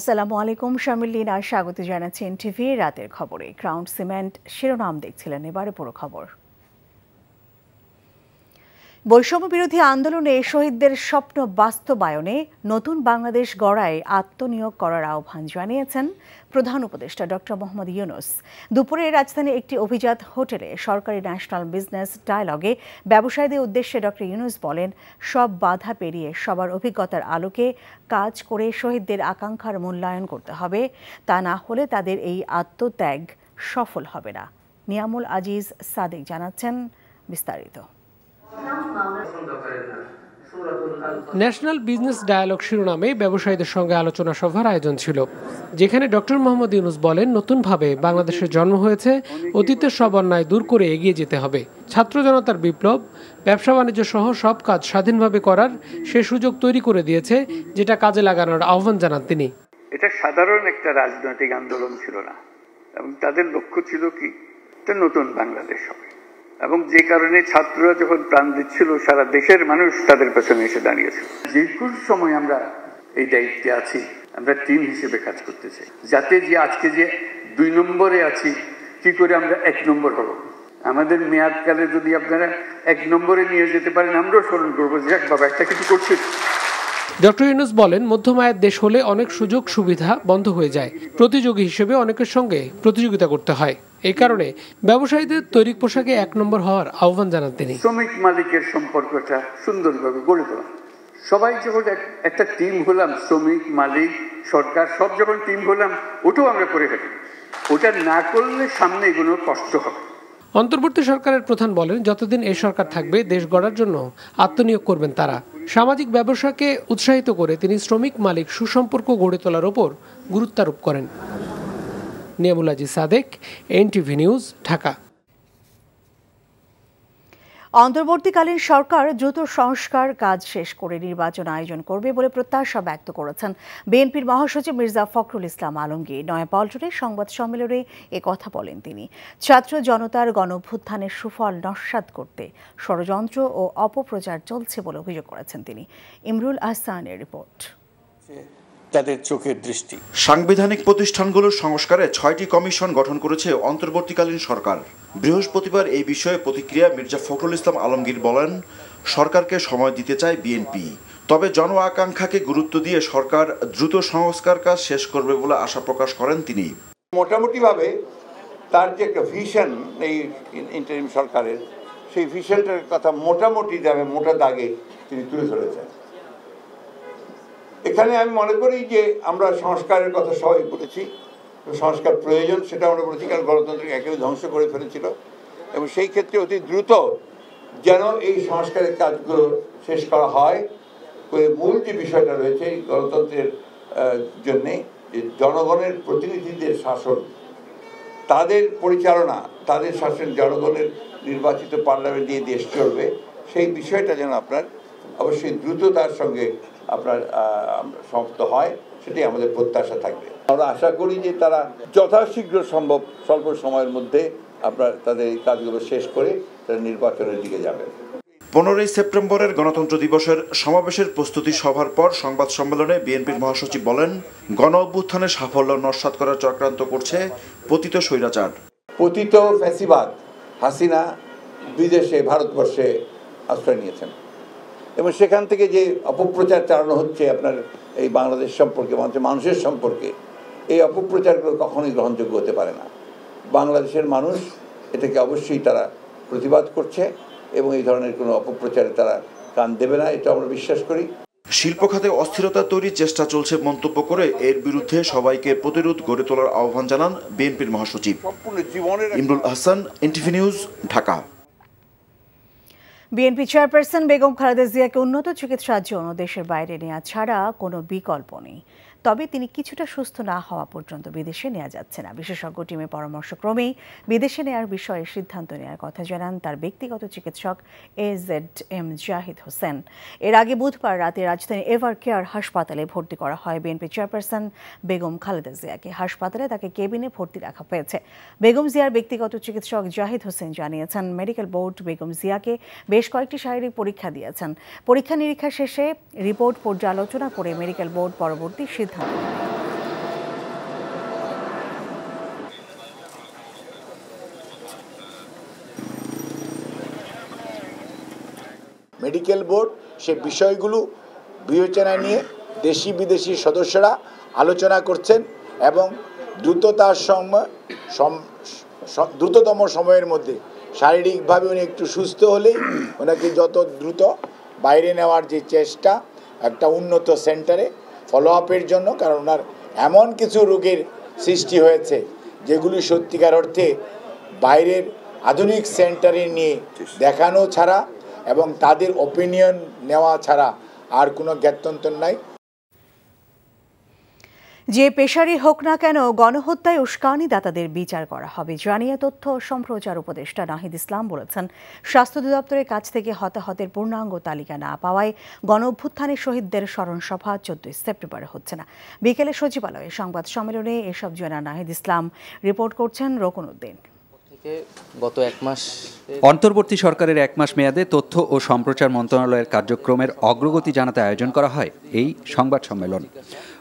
আসসালামু আলাইকুম শামিলীন আর স্বাগত জানাচ্ছি এনটিভি রাতের খবরে ক্রাউন্ড সিমেন্ট শিরোনাম দেখছিলেন এবারে পুরো খবর বৈষম্য বিরোধী আন্দোলনে শহীদদের স্বপ্ন বাস্তবায়নে নতুন বাংলাদেশ গড়ায় আত্মনিয়োগ করার আহ্বান জানিয়েছেন প্রধান উপদেষ্টা ডক্টর মোহাম্মদ ইউনুস দুপুরে রাজধানীর একটি অভিজাত হোটেলে সরকারি ন্যাশনাল বিজনেস ডায়ালগে ব্যবসায়ীদের উদ্দেশ্যে ডক্টর ইউনুস বলেন সব বাধা পেরিয়ে সবার অভিজ্ঞতার আলোকে কাজ করে শহীদদের আকাঙ্ক্ষার মূল্যায়ন করতে হবে তা না হলে তাদের এই আত্মত্যাগ সফল হবে না নিয়ামুল আজিজ সাদেক জানাচ্ছেন বিস্তারিত ন্যাশনাল বিজনেস ডায়ালগ শিরোনামে ব্যবসায়ীদের সঙ্গে আলোচনা সভার আয়োজন ছিল যেখানে ডক্টর মোহাম্মদ ইউনুস বলেন নতুনভাবে বাংলাদেশের জন্ম হয়েছে অতীতের সব অন্যায় দূর করে এগিয়ে যেতে হবে ছাত্র জনতার বিপ্লব ব্যবসা বাণিজ্য সহ সব কাজ স্বাধীনভাবে করার সে সুযোগ তৈরি করে দিয়েছে যেটা কাজে লাগানোর আহ্বান জানান তিনি এটা সাধারণ একটা রাজনৈতিক আন্দোলন ছিল না এবং তাদের লক্ষ্য ছিল কি নতুন বাংলাদেশ হবে এবং যে কারণে ছাত্ররা যখন প্রাণ দিচ্ছিল সারা দেশের মানুষ তাদের পেছনে এসে দাঁড়িয়েছিল যে কোনো সময় আমরা এই দায়িত্বে আছি আমরা টিম হিসেবে কাজ করতে চাই যাতে যে আজকে যে দুই নম্বরে আছি কি করে আমরা এক নম্বর হব আমাদের মেয়াদকালে যদি আপনারা এক নম্বরে নিয়ে যেতে পারেন আমরাও স্মরণ করবো যে এক বাবা একটা কিছু করছি ডক্টর ইউনুস বলেন মধ্যম আয়ের দেশ হলে অনেক সুযোগ সুবিধা বন্ধ হয়ে যায় প্রতিযোগী হিসেবে অনেকের সঙ্গে প্রতিযোগিতা করতে হয় এই কারণে ব্যবসায়ীদের তৈরি পোশাকে এক নম্বর হওয়ার আহ্বান জানান তিনি শ্রমিক মালিকের সম্পর্কটা সুন্দরভাবে গড়ে তোলা সবাই যখন একটা টিম হলাম শ্রমিক মালিক সরকার সব যখন টিম হলাম ওটাও আমরা করে ফেলি ওটা না করলে সামনে এগুলোর কষ্ট হবে অন্তর্বর্তী সরকারের প্রধান বলেন যতদিন এ সরকার থাকবে দেশ গড়ার জন্য আত্মনিয়োগ করবেন তারা সামাজিক ব্যবসাকে উৎসাহিত করে তিনি শ্রমিক মালিক সুসম্পর্ক গড়ে তোলার ওপর গুরুত্বারোপ করেন নিয়ামুল সাদেক এনটিভি নিউজ ঢাকা অন্তর্বর্তীকালীন সরকার দ্রুত সংস্কার কাজ শেষ করে নির্বাচন আয়োজন করবে বলে প্রত্যাশা ব্যক্ত করেছেন বিএনপির মহাসচিব মির্জা ফখরুল ইসলাম আলমগীর নয়াপল্টনে সংবাদ সম্মেলনে কথা বলেন তিনি ছাত্র জনতার গণভ্যুত্থানের সুফল নস্বাদ করতে ষড়যন্ত্র ও অপপ্রচার চলছে বলে অভিযোগ করেছেন তিনি ইমরুল আহসানের রিপোর্ট তাদের চোখের দৃষ্টি সাংবিধানিক প্রতিষ্ঠানগুলোর সংস্কারে ছয়টি কমিশন গঠন করেছে অন্তর্বর্তীকালীন সরকার বৃহস্পতিবার এই বিষয়ে প্রতিক্রিয়া মির্জা ফখরুল ইসলাম আলমগীর বলেন সরকারকে সময় দিতে চায় বিএনপি তবে জন আকাঙ্ক্ষাকে গুরুত্ব দিয়ে সরকার দ্রুত সংস্কার কাজ শেষ করবে বলে আশা প্রকাশ করেন তিনি মোটামুটিভাবে তার যে একটা ভিশন এই ইন্টারিম সরকারের সেই ভিশনটার কথা মোটামুটি যাবে মোটা দাগে তিনি তুলে ধরেছেন এখানে আমি মনে করি যে আমরা সংস্কারের কথা সবাই বলেছি সংস্কার প্রয়োজন সেটা আমরা বলেছি কারণ গণতন্ত্রকে একেবারে ধ্বংস করে ফেলেছিল এবং সেই ক্ষেত্রে অতি দ্রুত যেন এই সংস্কারের কাজগুলো শেষ করা হয় করে মূল যে বিষয়টা রয়েছে গণতন্ত্রের জন্যে যে জনগণের প্রতিনিধিদের শাসন তাদের পরিচালনা তাদের শাসন জনগণের নির্বাচিত পার্লামেন্ট দিয়ে দেশ চলবে সেই বিষয়টা যেন আপনার অবশ্যই দ্রুততার সঙ্গে আপনার সমাপ্ত হয় সেটি আমাদের প্রত্যাশা থাকবে আমরা আশা করি যে তারা যথাশীঘ্র সম্ভব স্বল্প সময়ের মধ্যে আপনার তাদের এই কাজগুলো শেষ করে তারা নির্বাচনের দিকে যাবে পনেরোই সেপ্টেম্বরের গণতন্ত্র দিবসের সমাবেশের প্রস্তুতি সভার পর সংবাদ সম্মেলনে বিএনপির মহাসচিব বলেন গণ অভ্যুত্থানে সাফল্য নস্বাত করার চক্রান্ত করছে পতিত স্বৈরাচার পতিত ফ্যাসিবাদ হাসিনা বিদেশে ভারতবর্ষে আশ্রয় নিয়েছেন এবং সেখান থেকে যে অপপ্রচার চালানো হচ্ছে আপনার এই বাংলাদেশ সম্পর্কে মানুষের সম্পর্কে এই অপপ্রচারগুলো কখনোই গ্রহণযোগ্য হতে পারে না বাংলাদেশের মানুষ এটাকে অবশ্যই তারা প্রতিবাদ করছে এবং এই ধরনের কোনো অপপ্রচারে তারা কান দেবে না এটা আমরা বিশ্বাস করি শিল্প খাতে অস্থিরতা তৈরির চেষ্টা চলছে মন্তব্য করে এর বিরুদ্ধে সবাইকে প্রতিরোধ গড়ে তোলার আহ্বান জানান বিএনপির মহাসচিব Imrul Hasan NTV news Dhaka BNP chairperson Begum Khaleda জিয়াকে উন্নত চিকিৎসার জন্য দেশের বাইরে নেওয়া ছাড়া কোনো বিকল্প নেই তবে তিনি কিছুটা সুস্থ না হওয়া পর্যন্ত বিদেশে নেওয়া যাচ্ছে না বিশেষজ্ঞ টিমের পরামর্শক্রমেই বিদেশে নেওয়ার বিষয়ে সিদ্ধান্ত নেওয়ার কথা জানান তার ব্যক্তিগত চিকিৎসক A Z M Zahid Hossain এর আগে বুধবার রাতে রাজধানী এভার কেয়ার হাসপাতালে ভর্তি করা হয় বিএনপি চেয়ারপারসন বেগম খালেদা জিয়াকে হাসপাতালে তাকে কেবিনে ভর্তি রাখা হয়েছে বেগম জিয়ার ব্যক্তিগত চিকিৎসক জাহিদ হোসেন জানিয়েছেন মেডিকেল বোর্ড বেগম জিয়াকে বেশ কয়েকটি শারীরিক পরীক্ষা দিয়েছেন পরীক্ষা নিরীক্ষা শেষে রিপোর্ট পর্যালোচনা করে মেডিকেল বোর্ড পরবর্তী সিদ্ধান্ত থাকে মেডিকেল বোর্ড সে বিষয়গুলো বিবেচনায় নিয়ে দেশি বিদেশি সদস্যরা আলোচনা করছেন এবং দ্রুততার সময় দ্রুততম সময়ের মধ্যে শারীরিকভাবে উনি একটু সুস্থ হলেই ওনাকে যত দ্রুত বাইরে নেওয়ার যে চেষ্টা একটা উন্নত সেন্টারে ফলো আপের জন্য কারণ ওনার এমন কিছু রোগের সৃষ্টি হয়েছে যেগুলি সত্যিকার অর্থে বাইরের আধুনিক সেন্টারে নিয়ে দেখানো ছাড়া এবং তাদের ওপিনিয়ন নেওয়া ছাড়া আর কোনো জ্ঞাতন্তর নাই যে পেশারই হোক না কেন গণহত্যায় উস্কানি দাতাদের বিচার করা হবে জানিয়ে তথ্য সম্প্রচার উপদেষ্টা নাহিদ ইসলাম বলেছেন স্বাস্থ্য অধিদপ্তরের কাছ থেকে হতাহতের পূর্ণাঙ্গ তালিকা না পাওয়ায় গণ অভ্যুত্থানে শহীদদের স্মরণ সভা চোদ্দই সেপ্টেম্বরে হচ্ছে না বিকেলে সচিবালয়ে সংবাদ সম্মেলনে এসব জানা নাহিদ ইসলাম রিপোর্ট করছেন রোকন উদ্দিন গত এক মাস অন্তর্বর্তী সরকারের এক মাস মেয়াদে তথ্য ও সম্প্রচার মন্ত্রণালয়ের কার্যক্রমের অগ্রগতি জানাতে আয়োজন করা হয় এই সংবাদ সম্মেলন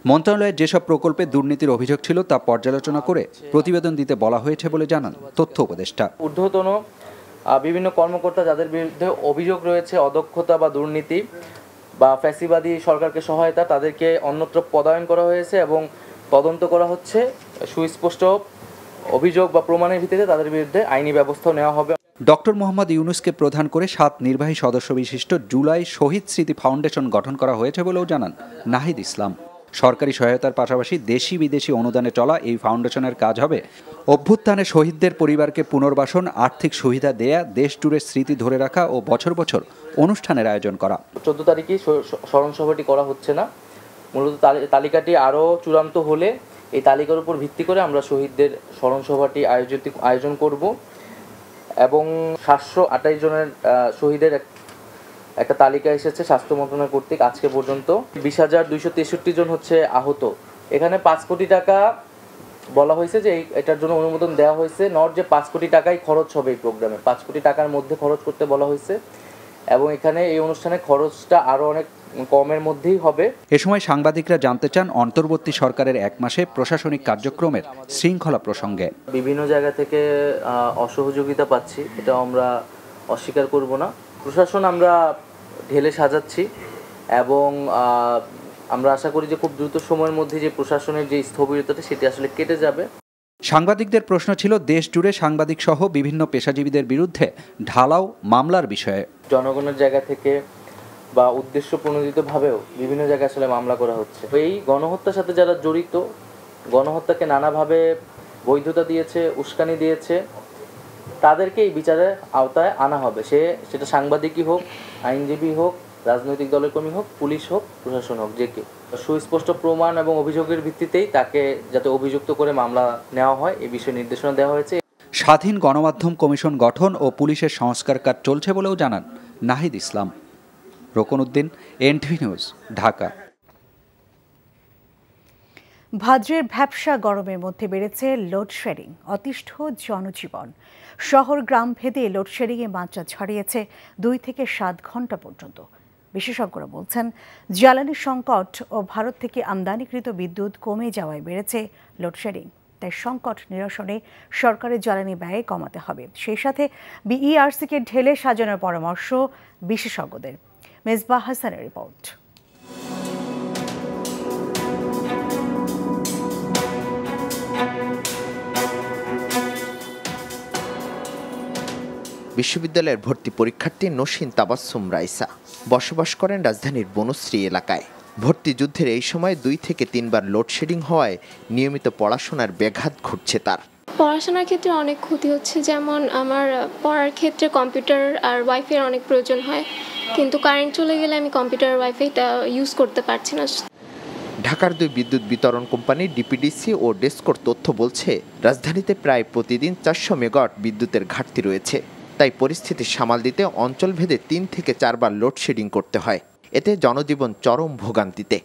মন্ত্রণালয়ের যেসব প্রকল্পে দুর্নীতির অভিযোগ ছিল তা পর্যালোচনা করে প্রতিবেদন দিতে বলা হয়েছে বলে জানান তথ্য উপদেষ্টা ঊর্ধ্বতন বিভিন্ন কর্মকর্তা যাদের বিরুদ্ধে অভিযোগ রয়েছে অদক্ষতা বা দুর্নীতি বা ফ্যাসিবাদী সরকারকে সহায়তা তাদেরকে অন্যত্র পদায়ন করা হয়েছে এবং তদন্ত করা হচ্ছে সুস্পষ্ট অভিযোগ বা প্রমাণের ভিত্তিতে তাদের বিরুদ্ধে আইনি ব্যবস্থা নেওয়া হবে ডক্টর মোহাম্মদ ইউনুসকে প্রধান করে সাত নির্বাহী সদস্য বিশিষ্ট জুলাই শহীদ স্মৃতি ফাউন্ডেশন গঠন করা হয়েছে বলেও জানান নাহিদ ইসলাম সরকারি সহায়তার পাশাপাশি দেশি বিদেশি অনুদানে চলা এই ফাউন্ডেশনের কাজ হবে অভ্যুত্থানে শহীদদের পরিবারকে পুনর্বাসন আর্থিক সুবিধা দেয়া দেশ জুড়ে স্মৃতি ধরে রাখা ও বছর বছর অনুষ্ঠানের আয়োজন করা চোদ্দ তারিখে স্মরণসভাটি করা হচ্ছে না মূলত তালিকাটি আরও চূড়ান্ত হলে এই তালিকার উপর ভিত্তি করে আমরা শহীদদের স্মরণসভাটি আয়োজিত আয়োজন করব এবং সাতশো আঠাশ জনের শহীদের একটা তালিকা এসেছে স্বাস্থ্য মন্ত্রণালয় কর্তৃক আজকে পর্যন্ত বিশ হাজার দুইশো তেষট্টি জন হচ্ছে আহত এখানে পাঁচ কোটি টাকা বলা হয়েছে যে এটার জন্য অনুমোদন দেওয়া হয়েছে নট যে পাঁচ কোটি টাকাই খরচ হবে এই প্রোগ্রামে পাঁচ কোটি টাকার মধ্যে খরচ করতে বলা হয়েছে এবং এখানে এই অনুষ্ঠানে খরচটা আরও অনেক কমের মধ্যেই হবে এ সময় সাংবাদিকরা জানতে চান অন্তর্বর্তী সরকারের এক মাসে প্রশাসনিক কার্যক্রমের শৃঙ্খলা প্রসঙ্গে বিভিন্ন জায়গা থেকে অসহযোগিতা পাচ্ছি এটা আমরা অস্বীকার করব না প্রশাসন আমরা ঢেলে সাজাচ্ছি এবং আমরা আশা করি যে খুব দ্রুত সময়ের মধ্যে যে প্রশাসনের যে স্থবিরতাটা সেটি আসলে কেটে যাবে সাংবাদিকদের প্রশ্ন ছিল দেশ জুড়ে সাংবাদিক সহ বিভিন্ন পেশাজীবীদের বিরুদ্ধে ঢালাও মামলার বিষয়ে জনগণের জায়গা থেকে বা উদ্দেশ্য প্রণোদিতভাবেও বিভিন্ন জায়গায় আসলে মামলা করা হচ্ছে এই গণহত্যার সাথে যারা জড়িত গণহত্যাকে নানাভাবে বৈধতা দিয়েছে উস্কানি দিয়েছে তাদেরকে এই বিচারের আওতায় আনা হবে সে সেটা সাংবাদিকই হোক আইনজীবী হোক রাজনৈতিক দলের কর্মী হোক পুলিশ হোক প্রশাসন হোক যে কেউ সুস্পষ্ট প্রমাণ এবং অভিযোগের ভিত্তিতেই তাকে যাতে অভিযুক্ত করে মামলা নেওয়া হয় এ বিষয়ে নির্দেশনা দেওয়া হয়েছে স্বাধীন গণমাধ্যম কমিশন গঠন ও পুলিশের সংস্কার কাজ চলছে বলেও জানান নাহিদ ইসলাম রোকন উদ্দিন এনটিভি নিউজ ঢাকা ভাদ্রের ভ্যাবসা গরমের মধ্যে বেড়েছে লোডশেডিং অতিষ্ঠ জনজীবন শহর গ্রাম ভেদে লোডশেডিংয়ে মাত্রা ছড়িয়েছে দুই থেকে সাত ঘন্টা পর্যন্ত বিশেষজ্ঞরা বলছেন জ্বালানির সংকট ও ভারত থেকে আমদানিকৃত বিদ্যুৎ কমে যাওয়ায় বেড়েছে লোডশেডিং তাই সংকট নিরসনে সরকারের জ্বালানি ব্যয় কমাতে হবে সেই সাথে বিইআরসিকে ঢেলে সাজানোর পরামর্শ বিশেষজ্ঞদের মেজবা হাসানের রিপোর্ট বিশ্ববিদ্যালয়ের ভর্তি পরীক্ষার্থী নসীন তাবাসুম রাইসা বসবাস করেন রাজধানীর বনশ্রী এলাকায় ভর্তি যুদ্ধের এই সময় দুই থেকে তিনবার লোডশেডিং হওয়ায় নিয়মিত পড়াশোনার ব্যাঘাত ঘটছে তার পড়াশোনার ক্ষেত্রে অনেক ক্ষতি হচ্ছে যেমন আমার পড়ার ক্ষেত্রে কম্পিউটার আর ওয়াইফাই অনেক প্রয়োজন হয় কিন্তু কারেন্ট চলে গেলে আমি কম্পিউটার ওয়াইফাইটা ইউজ করতে পারছি না ঢাকার দুই বিদ্যুৎ বিতরণ কোম্পানি ডিপিডিসি ও ডেস্কোর তথ্য বলছে রাজধানীতে প্রায় প্রতিদিন চারশো মেগাওয়াট বিদ্যুতের ঘাটতি রয়েছে তাই পরিস্থিতি সামাল দিতে অঞ্চলভেদে তিন থেকে চারবার লোডশেডিং করতে হয় এতে জনজীবন চরম ভোগান্তিতে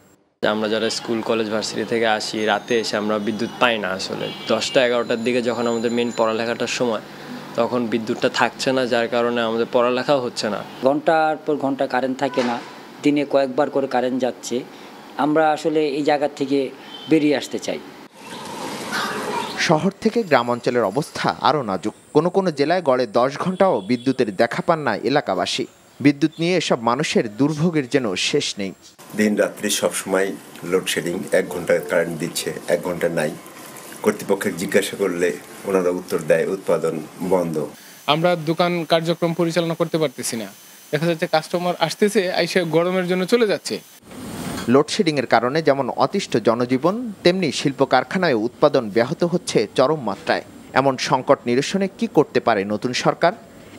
আমরা যারা স্কুল কলেজ ভার্সিটি থেকে আসি রাতে এসে আমরা বিদ্যুৎ পাই না আসলে দশটা এগারোটার দিকে যখন আমাদের মেন পড়ালেখাটার সময় তখন বিদ্যুৎটা থাকছে না যার কারণে আমাদের পড়ালেখাও হচ্ছে না ঘন্টার পর ঘন্টা কারেন্ট থাকে না দিনে কয়েকবার করে কারেন্ট যাচ্ছে আমরা আসলে এই জায়গা থেকে বেরিয়ে আসতে চাই শহর থেকে গ্রাম অঞ্চলের অবস্থা আরও নাজুক কোনো কোনো জেলায় গড়ে দশ ঘন্টাও বিদ্যুতের দেখা পান না এলাকাবাসী বিদ্যুৎ নিয়ে এসব মানুষের দুর্ভোগের যেন শেষ নেই দিন রাত্রি সবসময় লোডশেডিং এক ঘন্টা কারেন্ট দিচ্ছে এক ঘন্টা নাই কর্তৃপক্ষের জিজ্ঞাসা করলে ওনারা উত্তর দেয় উৎপাদন বন্ধ আমরা দোকান কার্যক্রম পরিচালনা করতে পারতেছি না দেখা যাচ্ছে কাস্টমার আসতেছে আইসে গরমের জন্য চলে যাচ্ছে লোডশেডিংয়ের কারণে যেমন অতিষ্ঠ জনজীবন তেমনি শিল্প কারখানায় উৎপাদন ব্যাহত হচ্ছে চরম মাত্রায় এমন সংকট নিরসনে কি করতে পারে নতুন সরকার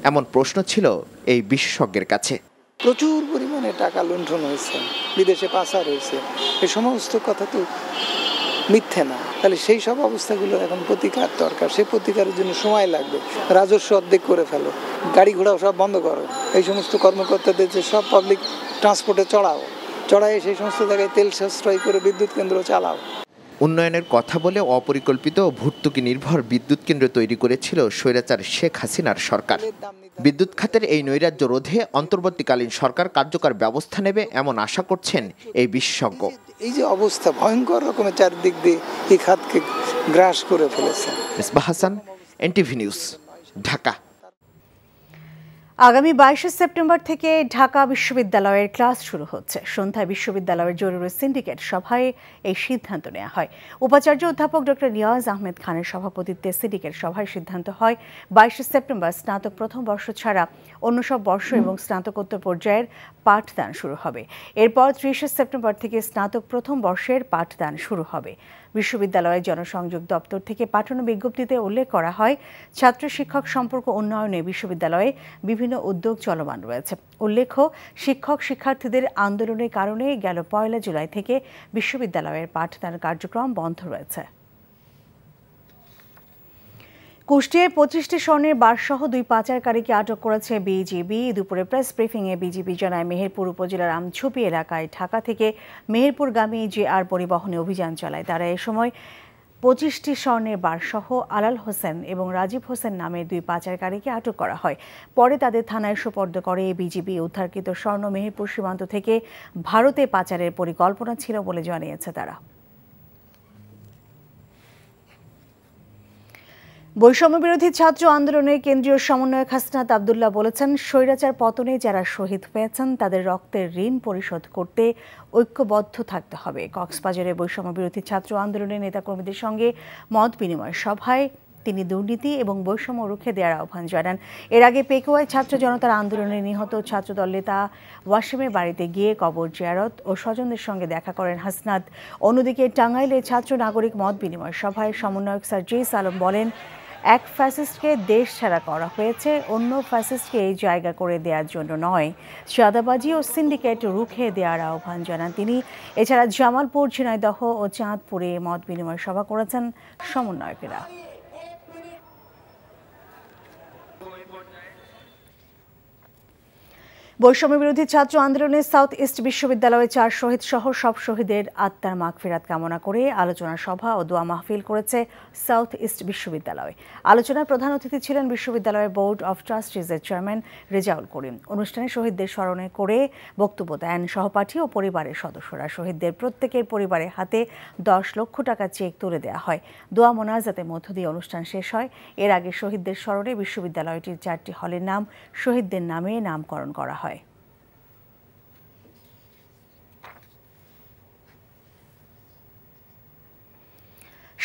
এমন প্রশ্ন ছিল এই বিশেষজ্ঞের কাছে প্রচুর পরিমাণে টাকা লুণ্ঠন হয়েছে বিদেশে পাচার হয়েছে এ সমস্ত কথা তো মিথ্যে না তাহলে সেই সব অবস্থাগুলো এখন প্রতিকার দরকার সেই প্রতিকারের জন্য সময় লাগবে রাজস্ব অর্ধেক করে ফেলো গাড়ি ঘোড়াও সব বন্ধ করো এই সমস্ত কর্মকর্তাদের যে সব পাবলিক ট্রান্সপোর্টে চড়াও চড়াই সেই সমস্ত জায়গায় তেল সাশ্রয় করে বিদ্যুৎ কেন্দ্র চালাও উন্নয়নের কথা বলে অপরিকল্পিত ও ভর্তুকি নির্ভর বিদ্যুৎ কেন্দ্র তৈরি করেছিল স্বৈরাচার শেখ হাসিনার সরকার বিদ্যুৎ খাতের এই নৈরাজ্য রোধে অন্তর্বর্তীকালীন সরকার কার্যকর ব্যবস্থা নেবে এমন আশা করছেন এই বিশেষজ্ঞ এই যে অবস্থা ভয়ঙ্কর রকমের চারদিক দিয়ে এই খাতকে গ্রাস করে ফেলেছে হাসান এনটিভি নিউজ ঢাকা আগামী বাইশে সেপ্টেম্বর থেকে ঢাকা বিশ্ববিদ্যালয়ের ক্লাস শুরু হচ্ছে সন্ধ্যায় বিশ্ববিদ্যালয়ের জরুরি সিন্ডিকেট সভায় এই সিদ্ধান্ত নেওয়া হয় উপাচার্য অধ্যাপক ডক্টর নিয়াজ আহমেদ খানের সভাপতিত্বে সিন্ডিকেট সভায় সিদ্ধান্ত হয় বাইশে সেপ্টেম্বর স্নাতক প্রথম বর্ষ ছাড়া অন্য সব বর্ষ এবং স্নাতকোত্তর পর্যায়ের পাঠদান শুরু হবে এরপর ত্রিশে সেপ্টেম্বর থেকে স্নাতক প্রথম বর্ষের পাঠদান শুরু হবে বিশ্ববিদ্যালয়ের জনসংযোগ দপ্তর থেকে পাঠানো বিজ্ঞপ্তিতে উল্লেখ করা হয় ছাত্র শিক্ষক সম্পর্ক উন্নয়নে বিশ্ববিদ্যালয়ে বিভিন্ন উদ্যোগ চলমান রয়েছে উল্লেখ্য শিক্ষক শিক্ষার্থীদের আন্দোলনের কারণে গেল পয়লা জুলাই থেকে বিশ্ববিদ্যালয়ের পাঠদান কার্যক্রম বন্ধ রয়েছে কুষ্টিয়ায় পঁচিশটি স্বর্ণের বারসহ দুই পাচারকারীকে আটক করেছে বিজিবি দুপুরে প্রেস ব্রিফিংয়ে বিজিবি জানায় মেহেরপুর উপজেলার আমছুপি এলাকায় ঢাকা থেকে মেহেরপুরগামী যে আর পরিবহনে অভিযান চালায় তারা এ সময় পঁচিশটি স্বর্ণের বারসহ আলাল হোসেন এবং রাজীব হোসেন নামের দুই পাচারকারীকে আটক করা হয় পরে তাদের থানায় সোপর্দ করে বিজিবি উদ্ধারকৃত স্বর্ণ মেহেরপুর সীমান্ত থেকে ভারতে পাচারের পরিকল্পনা ছিল বলে জানিয়েছে তারা বৈষম্য বিরোধী ছাত্র আন্দোলনের কেন্দ্রীয় সমন্বয়ক হাসনাত আবদুল্লাহ বলেছেন স্বৈরাচার পতনে যারা শহীদ হয়েছেন তাদের রক্তের ঋণ পরিশোধ করতে ঐক্যবদ্ধ থাকতে হবে কক্সবাজারে বৈষম্য বিরোধী ছাত্র আন্দোলনের নেতাকর্মীদের সঙ্গে মত বিনিময় সভায় তিনি দুর্নীতি এবং বৈষম্য রুখে দেওয়ার আহ্বান জানান এর আগে পেকুয়ায় ছাত্র জনতার আন্দোলনে নিহত ছাত্রদল নেতা ওয়াসিমের বাড়িতে গিয়ে কবর জিয়ারত ও স্বজনদের সঙ্গে দেখা করেন হাসনাত অন্যদিকে টাঙ্গাইলে ছাত্র নাগরিক মত বিনিময় সভায় সমন্বয়ক জেস আলম বলেন এক ফ্যাসিস্টকে দেশ ছাড়া করা হয়েছে অন্য ফ্যাসিস্টকে জায়গা করে দেওয়ার জন্য নয় সাদাবাজি ও সিন্ডিকেট রুখে দেওয়ার আহ্বান জানান তিনি এছাড়া জামালপুর ঝিনাইদহ ও চাঁদপুরে মত বিনিময় সভা করেছেন সমন্বয়কেরা বৈষম্য বিরোধী ছাত্র আন্দোলনে সাউথ ইস্ট বিশ্ববিদ্যালয়ে চার শহীদ সহ সব শহীদের আত্মার ফেরাত কামনা করে আলোচনা সভা ও দোয়া মাহফিল করেছে সাউথ ইস্ট বিশ্ববিদ্যালয় আলোচনার প্রধান অতিথি ছিলেন বিশ্ববিদ্যালয়ের বোর্ড অব ট্রাস্টিজের চেয়ারম্যান রেজাউল করিম অনুষ্ঠানে শহীদদের স্মরণে করে বক্তব্য দেন সহপাঠী ও পরিবারের সদস্যরা শহীদদের প্রত্যেকের পরিবারের হাতে দশ লক্ষ টাকা চেক তুলে দেওয়া হয় দোয়া যাতে মধ্য দিয়ে অনুষ্ঠান শেষ হয় এর আগে শহীদদের স্মরণে বিশ্ববিদ্যালয়টির চারটি হলের নাম শহীদদের নামে নামকরণ করা হয়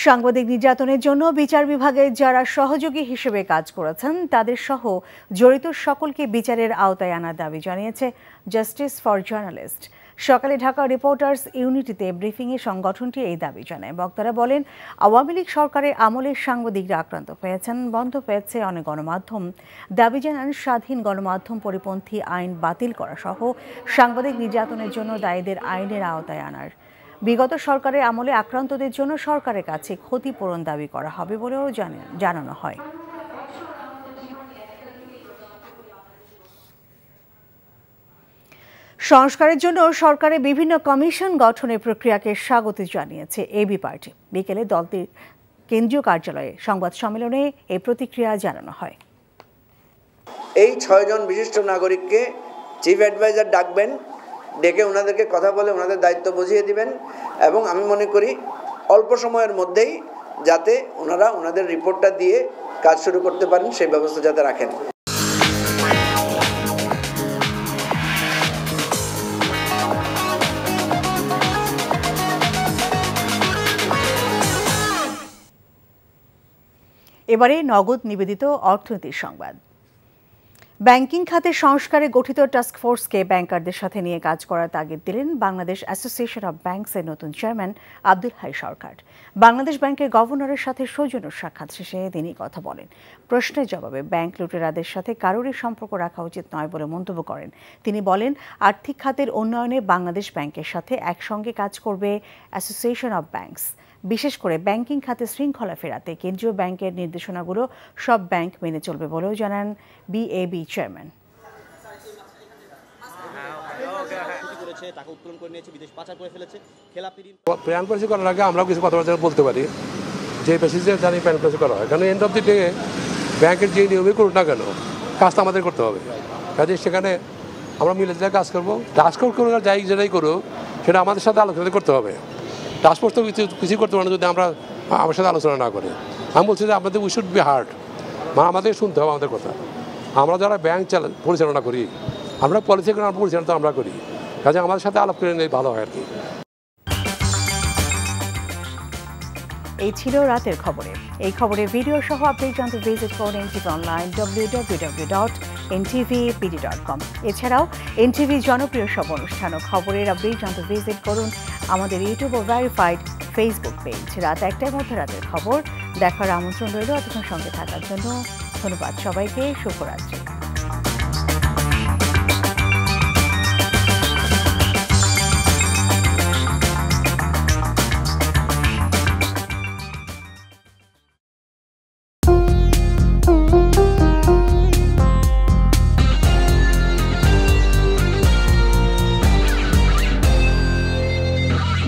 সাংবাদিক নির্যাতনের জন্য বিচার বিভাগে যারা সহযোগী হিসেবে কাজ করেছেন তাদের সহ জড়িত সকলকে বিচারের আওতায় আনার দাবি জানিয়েছে জাস্টিস ফর জার্নালিস্ট সকালে ঢাকা রিপোর্টার্স ইউনিটিতে ব্রিফিংয়ে সংগঠনটি এই দাবি জানায় বক্তারা বলেন আওয়ামী লীগ সরকারের আমলে সাংবাদিকরা আক্রান্ত হয়েছেন বন্ধ হয়েছে অনেক গণমাধ্যম দাবি জানান স্বাধীন গণমাধ্যম পরিপন্থী আইন বাতিল করা সহ সাংবাদিক নির্যাতনের জন্য দায়ীদের আইনের আওতায় আনার বিগত সরকারের আমলে আক্রান্তদের জন্য সরকারের কাছে ক্ষতিপূরণ দাবি করা হবে বলেও জানানো হয় সংস্কারের জন্য সরকারের বিভিন্ন কমিশন গঠনের প্রক্রিয়াকে স্বাগত জানিয়েছে এবি পার্টি বিকেলে দলটির কেন্দ্রীয় কার্যালয়ে সংবাদ সম্মেলনে এই প্রতিক্রিয়া জানানো হয় এই ছয়জন বিশিষ্ট নাগরিককে চিফ অ্যাডভাইজার ডাকবেন ডেকে ওনাদেরকে কথা বলে ওনাদের দায়িত্ব বুঝিয়ে দিবেন এবং আমি মনে করি অল্প সময়ের মধ্যেই যাতে ওনারা ওনাদের রিপোর্টটা দিয়ে কাজ শুরু করতে পারেন সেই ব্যবস্থা যাতে রাখেন এবারে নগদ নিবেদিত অর্থনীতির সংবাদ ব্যাংকিং খাতে সংস্কারে গঠিত টাস্কফোর্সকে ব্যাংকারদের সাথে নিয়ে কাজ করার তাগিদ দিলেন বাংলাদেশ অ্যাসোসিয়েশন অব ব্যাংকসের নতুন চেয়ারম্যান আব্দুল হাই সরকার বাংলাদেশ ব্যাংকের গভর্নরের সাথে সৌজন্য সাক্ষাৎ শেষে তিনি কথা বলেন প্রশ্নের জবাবে ব্যাংক লুটেরাদের সাথে কারোরই সম্পর্ক রাখা উচিত নয় বলে মন্তব্য করেন তিনি বলেন আর্থিক খাতের উন্নয়নে বাংলাদেশ ব্যাংকের সাথে একসঙ্গে কাজ করবে অ্যাসোসিয়েশন অব ব্যাংকস বিশেষ করে ব্যাংকিং খাতে শৃঙ্খলা ফেরাতে কেন্দ্রীয় ব্যাংকের নির্দেশনাগুলো সব ব্যাংক মেনে চলবে বলেও জানান বিএবি চেয়ারম্যান করার আগে কিছু বলতে পারি যে ব্যাংকের যে করুক না কেন আমাদের করতে হবে সেখানে আমরা মিলে যা কাজ করবো কাজ করুক যাই যেটাই করুক সেটা আমাদের সাথে আলোচনা করতে হবে রাজপোর্ট তো কিছু কিছুই করতে পারে যদি আমরা আমার সাথে আলোচনা না করে আমি বলছি যে আপনাদের উই শুড বি হার্ড মানে আমাদের শুনতে হবে আমাদের কথা আমরা যারা ব্যাংক পরিচালনা করি আমরা পলিসি আমরা পরিচালনা আমরা করি কাজে আমাদের সাথে আলাপ করে নিয়ে ভালো হয় আর কি এই ছিল রাতের খবরে এই খবরের ভিডিও সহ আপনি জানতে ভিজিট করুন NTV online W W W dot NTV BD dot com এছাড়াও এনটিভি জনপ্রিয় সব অনুষ্ঠান ও খবরের আপডেট জানতে ভিজিট করুন আমাদের ইউটিউব ও ভেরিফাইড ফেসবুক পেজ রাত একটার মধ্যে রাতের খবর দেখার আমন্ত্রণ রইল অতক্ষণ সঙ্গে থাকার জন্য ধন্যবাদ সবাইকে শুভরাত্রি